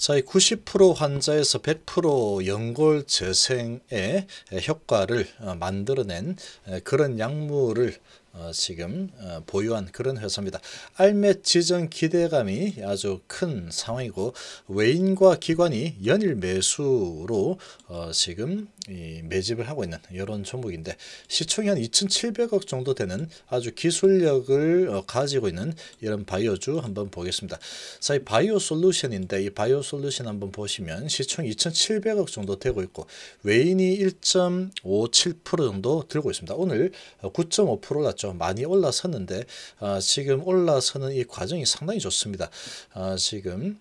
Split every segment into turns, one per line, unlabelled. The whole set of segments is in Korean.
자, 이90% 환자에서 100% 연골 재생의 효과를 만들어낸 그런 약물을 어, 지금 어, 보유한 그런 회사입니다. 알맷 지정 기대감이 아주 큰 상황이고 외인과 기관이 연일 매수로 어, 지금 매집을 하고 있는 이런 종목인데 시총이 한 2,700억 정도 되는 아주 기술력을 가지고 있는 이런 바이오주 한번 보겠습니다. 자, 이 바이오 솔루션인데 이 바이오 솔루션 한번 보시면 시총 2,700억 정도 되고 있고 외인이 1.57% 정도 들고 있습니다. 오늘 9.5% 낮죠. 많이 올라섰는데 어, 지금 올라서는 이 과정이 상당히 좋습니다. 어, 지금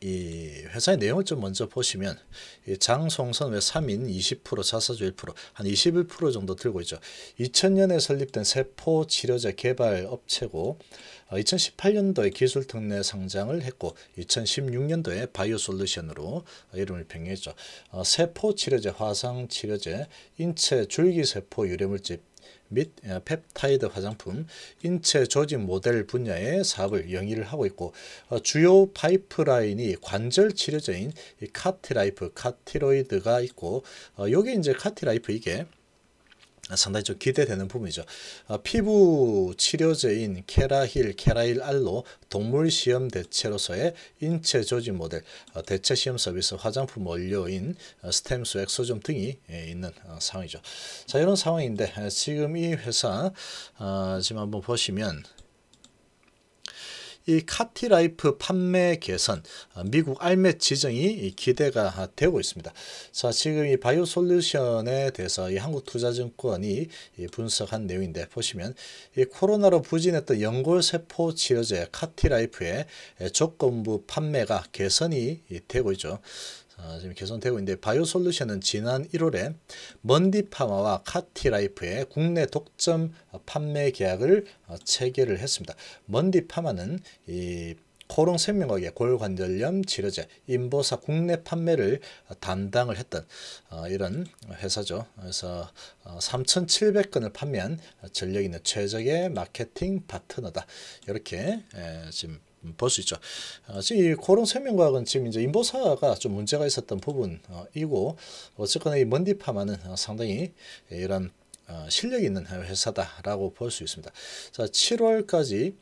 이 회사의 내용을 좀 먼저 보시면 장송선 왜 3인 20% 자사주 1%한 21% 정도 들고 있죠. 2000년에 설립된 세포 치료제 개발 업체고 2018년도에 어, 기술특례 상장을 했고 2016년도에 바이오솔루션으로 이름을 변경했죠. 어, 세포 치료제, 화상 치료제, 인체 줄기세포 유해물질 및 펩타이드 화장품, 인체 조직 모델 분야의 사업을 영위를 하고 있고 어, 주요 파이프라인이 관절 치료제인 카티라이프, 카티로이드가 있고 여기 어, 이제 카티라이프 이게 상당히 좀 기대되는 부분이죠. 아, 피부 치료제인 케라힐, 케라일 알로 동물 시험 대체로서의 인체 조직 모델, 아, 대체 시험 서비스, 화장품 원료인 아, 스템수 엑소좀 등이 예, 있는 아, 상황이죠. 자 이런 상황인데 아, 지금 이 회사 아, 지금 한번 보시면 이 카티라이프 판매 개선, 어, 미국 알매 지정이 기대가 되고 있습니다. 자, 지금 이 바이오 솔루션에 대해서 이한국투자증권이 분석한 내용인데 보시면 이 코로나로 부진했던 연골세포 치료제 카티라이프의 조건부 판매가 개선이 되고 있죠. 아, 지금 개선되고 있는데 바이오솔루션은 지난 1월에 먼디파마와 카티라이프의 국내 독점 판매 계약을 어, 체결을 했습니다. 먼디파마는 이 코롱 생명과의 학 골관절염 치료제 인보사 국내 판매를 담당을 했던 어, 이런 회사죠. 그래서 3,700건을 어, 판매한 전력 있는 최적의 마케팅 파트너다. 이렇게 지금 볼수 있죠. 어, 지금 이 고롱 생명과학은 지금 이제 인보사가 좀 문제가 있었던 부분이고 어쨌거나 이 먼디파마는 어, 상당히 이런 어, 실력 있는 회사다라고 볼 수 있습니다. 자, 7월까지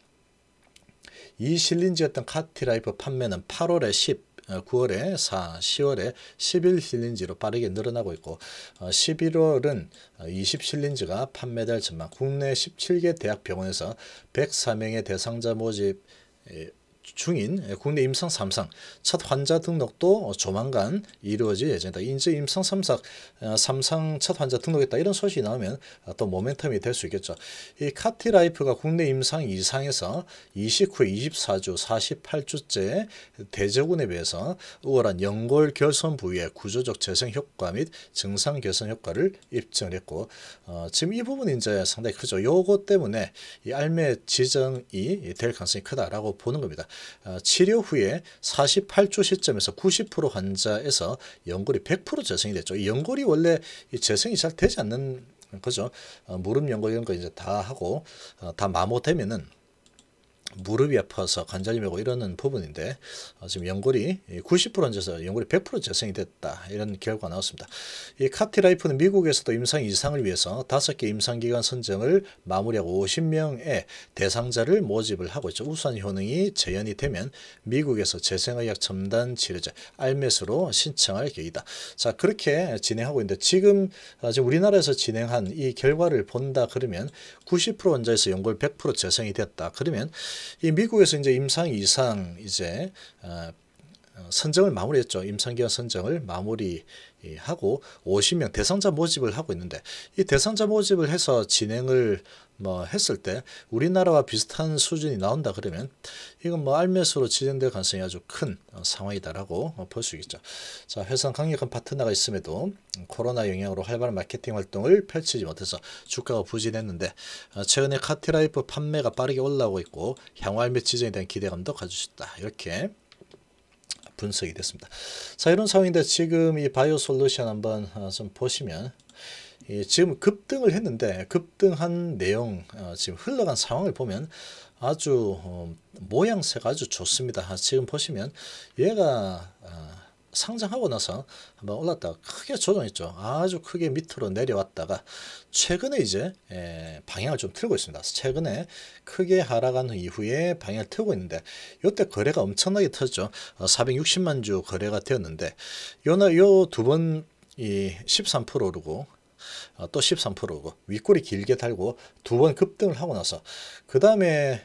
이 실린지였던 카티라이프 판매는 8월에 10, 9월에 4, 10월에 11 실린지로 빠르게 늘어나고 있고 11월은 20 실린지가 판매될 전망 국내 17개 대학병원에서 104명의 대상자 모집 It eh, 중인 국내 임상 3상 첫 환자 등록도 조만간 이루어질 예정이다. 이제 임상 3상, 3상 어, 첫 환자 등록했다 이런 소식이 나오면 또 모멘텀이 될 수 있겠죠. 이 카티라이프가 국내 임상 2상에서 29회 24주 48주째 대저군에 비해서 우월한 연골 결손 부위의 구조적 재생 효과 및 증상 개선 효과를 입증했고 어, 지금 이 부분 이제 상당히 크죠. 요거 때문에 이 알매 지정이 될 가능성이 크다라고 보는 겁니다. 어, 치료 후에 48주 시점에서 90% 환자에서 연골이 100% 재생이 됐죠. 이 연골이 원래 이 재생이 잘 되지 않는 그죠? 어, 무릎 연골 이런 거 이제 다 하고 어, 다 마모되면은 무릎이 아파서 관절이 염고 이러는 부분인데 어, 지금 연골이 90% 앉아서 연골이 100% 재생이 됐다 이런 결과가 나왔습니다. 이 카티라이프는 미국에서도 임상 이상을 위해서 5개 임상기관 선정을 마무리하고 50명의 대상자를 모집을 하고 있죠. 우수한 효능이 재현이 되면 미국에서 재생의학 첨단 치료제 알메스로 신청할 계획이다. 자 그렇게 진행하고 있는데 지금, 아, 지금 우리나라에서 진행한 이 결과를 본다 그러면 90% 환자에서 연골 100% 재생이 됐다 그러면 이 미국에서 이제 임상 이상 이제 어, 어, 선정을 마무리했죠. 임상기관 선정을 마무리하고 50명 대상자 모집을 하고 있는데 이 대상자 모집을 해서 진행을 뭐 했을 때 우리나라와 비슷한 수준이 나온다 그러면 이건 뭐 알매수로 지정될 가능성이 아주 큰 어, 상황이다라고 어, 볼수있죠 자, 회사는 강력한 파트너가 있음에도 코로나 영향으로 활발한 마케팅 활동을 펼치지 못해서 주가가 부진했는데 어, 최근에 카티라이프 판매가 빠르게 올라오고 있고 향후 알매 지정에 대한 기대감도 가지셨다. 이렇게 분석이 됐습니다. 자 이런 상황인데 지금 이 바이오 솔루션 한번 좀 보시면 예, 지금 급등을 했는데 급등한 내용 어, 지금 흘러간 상황을 보면 아주 어, 모양새가 아주 좋습니다. 아, 지금 보시면 얘가 어, 상장하고 나서 한번 올랐다가 크게 조정했죠. 아주 크게 밑으로 내려왔다가 최근에 이제 예, 방향을 좀 틀고 있습니다. 최근에 크게 하락한 이후에 방향을 틀고 있는데 이때 거래가 엄청나게 터죠. 졌 어, 460만 주 거래가 되었는데 요나 요 두 번 이13% 오르고 어, 또 13%고 윗골이 길게 달고 두 번 급등을 하고 나서 그 다음에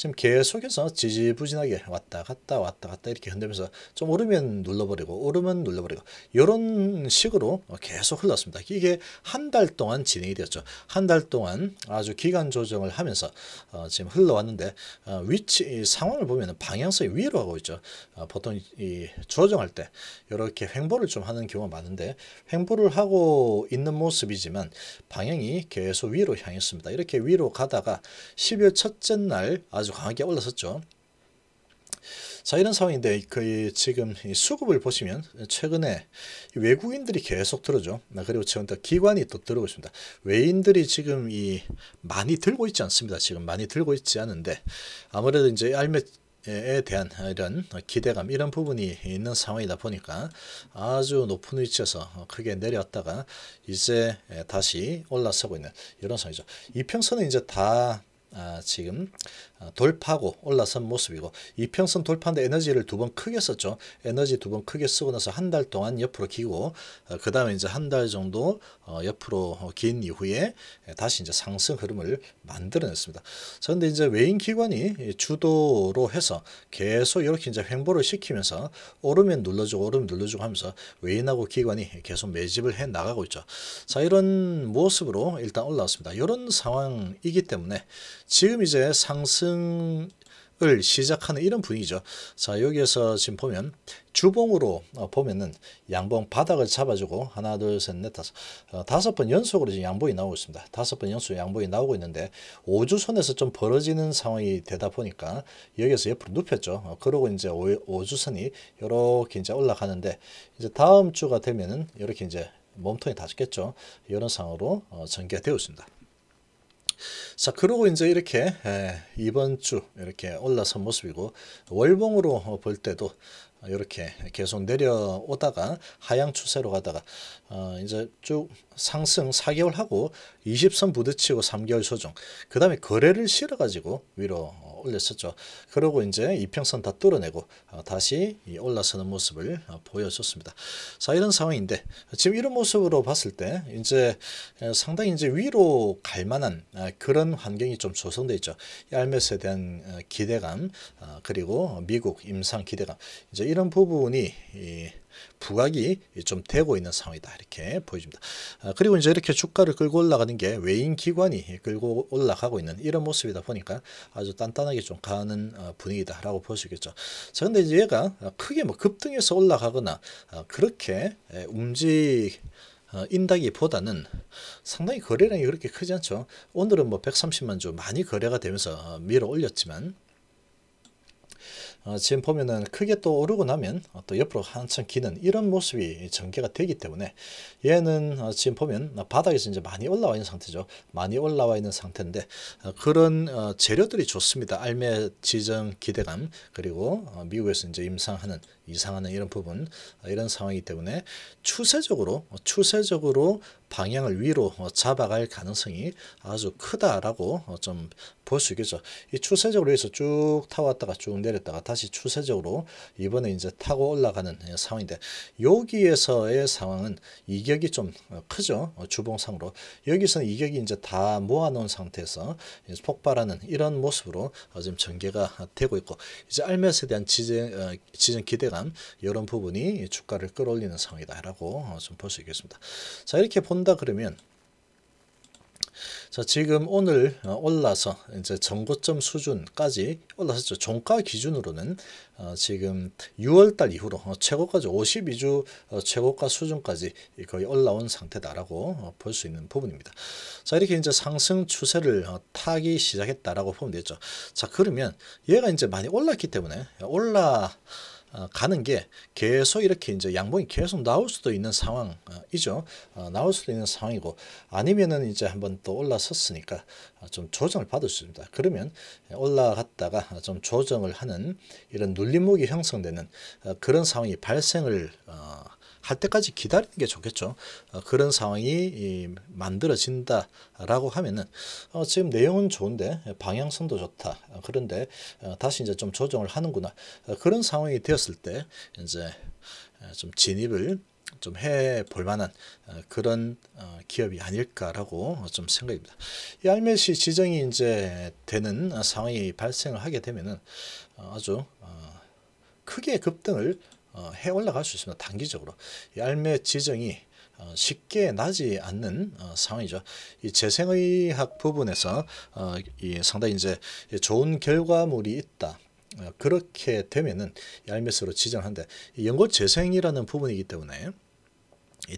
지금 계속해서 지지부진하게 왔다 갔다 왔다 갔다 이렇게 흔들면서 좀 오르면 눌러버리고 오르면 눌러버리고 이런 식으로 계속 흘렀습니다. 이게 한 달 동안 진행이 되었죠. 한 달 동안 아주 기간 조정을 하면서 어, 지금 흘러왔는데 어, 위치 상황을 보면 방향성이 위로 하고 있죠. 어, 보통 이 조정할 때 이렇게 횡보를 좀 하는 경우가 많은데 횡보를 하고 있는 모습이지만 방향이 계속 위로 향했습니다. 이렇게 위로 가다가 12월 첫째 날 아주 아주 강하게 올랐었죠. 자 이런 상황인데 그 지금 수급을 보시면 최근에 외국인들이 계속 들어죠 아, 그리고 지금 또 기관이 또 들어오고 있습니다 외인들이 지금 이 많이 들고 있지 않습니다 지금 많이 들고 있지 않은데 아무래도 이제 알매 에 대한 이런 기대감 이런 부분이 있는 상황이다 보니까 아주 높은 위치에서 크게 내려왔다가 이제 다시 올라서고 있는 이런 상황이죠. 이평선은 이제 다 아, 지금 어, 돌파하고 올라선 모습이고 이평선 돌파인데 에너지를 두 번 크게 썼죠. 에너지 두 번 크게 쓰고 나서 한 달 동안 옆으로 기고 어, 그 다음에 이제 한 달 정도 어, 옆으로 긴 이후에 다시 이제 상승 흐름을 만들어냈습니다. 그런데 이제 외인 기관이 주도로 해서 계속 이렇게 이제 횡보를 시키면서 오르면 눌러주고 오르면 눌러주고 하면서 외인하고 기관이 계속 매집을 해 나가고 있죠. 자 이런 모습으로 일단 올라왔습니다. 이런 상황이기 때문에 지금 이제 상승 상승을 시작하는 이런 분위기죠. 자 여기에서 지금 보면 주봉으로 어, 보면은 양봉 바닥을 잡아주고 하나 둘셋넷 다섯 어, 다섯 번 연속으로 지금 양봉이 나오고 있습니다. 다섯 번 연속 양봉이 나오고 있는데 오주선에서 좀 벌어지는 상황이 되다 보니까 여기에서 옆으로 눕혔죠. 어, 그러고 이제 오, 주선이 이렇게 이제 올라가는데 이제 다음 주가 되면은 이렇게 이제 몸통이 다졌겠죠. 이런 상황으로 어, 전개되어 습니다 자 그러고 이제 이렇게 예, 이번 주 이렇게 올라선 모습이고 월봉으로 볼 때도 이렇게 계속 내려오다가 하향 추세로 가다가 어, 이제 쭉 상승 4개월 하고 20선 부딪히고 3개월 조정 그 다음에 거래를 실어 가지고 위로 어, 올렸었죠 그러고 이제 이평선 다 뚫어내고 어, 다시 올라서는 모습을 어, 보여줬습니다 자 이런 상황인데 지금 이런 모습으로 봤을 때 이제 상당히 이제 위로 갈 만한 그런 환경이 좀 조성돼 있죠 알메스에 대한 기대감 그리고 미국 임상 기대감 이제 이런 부분이 부각이 좀 되고 있는 상황이다 이렇게 보여집니다. 아, 그리고 이제 이렇게 주가를 끌고 올라가는 게 외인 기관이 끌고 올라가고 있는 이런 모습이다 보니까 아주 단단하게 좀 가는 어, 분위기다라고 볼 수 있겠죠. 자 근데 이제 얘가 어, 크게 뭐 급등해서 올라가거나 어, 그렇게 움직 어, 인다기보다는 상당히 거래량이 그렇게 크지 않죠. 오늘은 뭐 130만 주 많이 거래가 되면서 밀어 올렸지만 어, 지금 보면은 크게 또 오르고 나면 어, 또 옆으로 한참 기는 이런 모습이 전개가 되기 때문에 얘는 어, 지금 보면 바닥에서 이제 많이 올라와 있는 상태죠. 많이 올라와 있는 상태인데 그런 재료들이 좋습니다. 알매 지점 기대감 그리고 미국에서 이제 임상하는 이상하는 이런 부분 이런 상황이기 때문에 추세적으로 추세적으로 방향을 위로 어, 잡아갈 가능성이 아주 크다라고 어, 좀볼 수 있겠죠. 이 추세적으로 해서 쭉 타왔다가 쭉 내렸다가 다시 추세적으로 이번에 이제 타고 올라가는 예, 상황인데 여기에서의 상황은 이격이 좀 어, 크죠. 주봉상으로. 여기서는 이격이 이제 다 모아놓은 상태에서 폭발하는 이런 모습으로 지금 전개가 되고 있고 이제 알몇에 대한 지정, 지정 기대감 이런 부분이 주가를 끌어올리는 상황이다라고 좀 볼 수 있겠습니다. 자 이렇게 본 쏜다 그러면 자 지금 오늘 어, 올라서 이제 전고점 수준까지 올라섰죠 종가 기준으로는 어, 지금 6월달 이후로 어, 최고까지 52주 최고가 수준까지 거의 올라온 상태다라고 볼 수 있는 부분입니다 자 이렇게 이제 상승 추세를 타기 시작했다라고 보면 되죠 자 그러면 얘가 이제 많이 올랐기 때문에 올라 어, 가는 게 계속 이렇게 이제 양봉이 계속 나올 수도 있는 상황이죠. 어, 나올 수도 있는 상황이고 아니면은 이제 한번 또 올라섰으니까 좀 조정을 받을 수 있습니다. 그러면 올라갔다가 좀 조정을 하는 이런 눌림목이 형성되는 어, 그런 상황이 발생을 할 때까지 기다리는 게 좋겠죠. 어, 그런 상황이 만들어진다라고 하면은 어, 지금 내용은 좋은데 방향성도 좋다. 어, 그런데 다시 이제 좀 조정을 하는구나. 그런 상황이 되었을 때 이제 좀 진입을 좀 해볼 만한 그런 기업이 아닐까라고 좀 생각입니다. 이 알매시 지정이 이제 되는 상황이 발생을 하게 되면은 아주 크게 급등을 어, 해 올라갈 수 있습니다. 단기적으로 얄매 지정이 어, 쉽게 나지 않는 어, 상황이죠. 이 재생의학 부분에서 어, 이 상당히 이제 좋은 결과물이 있다. 어, 그렇게 되면은 얄매스로 지정한데 연고 재생이라는 부분이기 때문에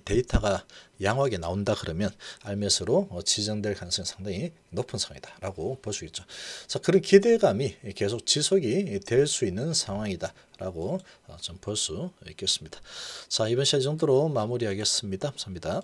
데이터가 양호하게 나온다 그러면 알매스로 어, 지정될 가능성이 상당히 높은 상황이다라고 볼 수 있죠. 자 그런 기대감이 계속 지속이 될 수 있는 상황이다라고 어, 좀볼 수 있겠습니다. 자 이번 시간 정도로 마무리하겠습니다. 감사합니다.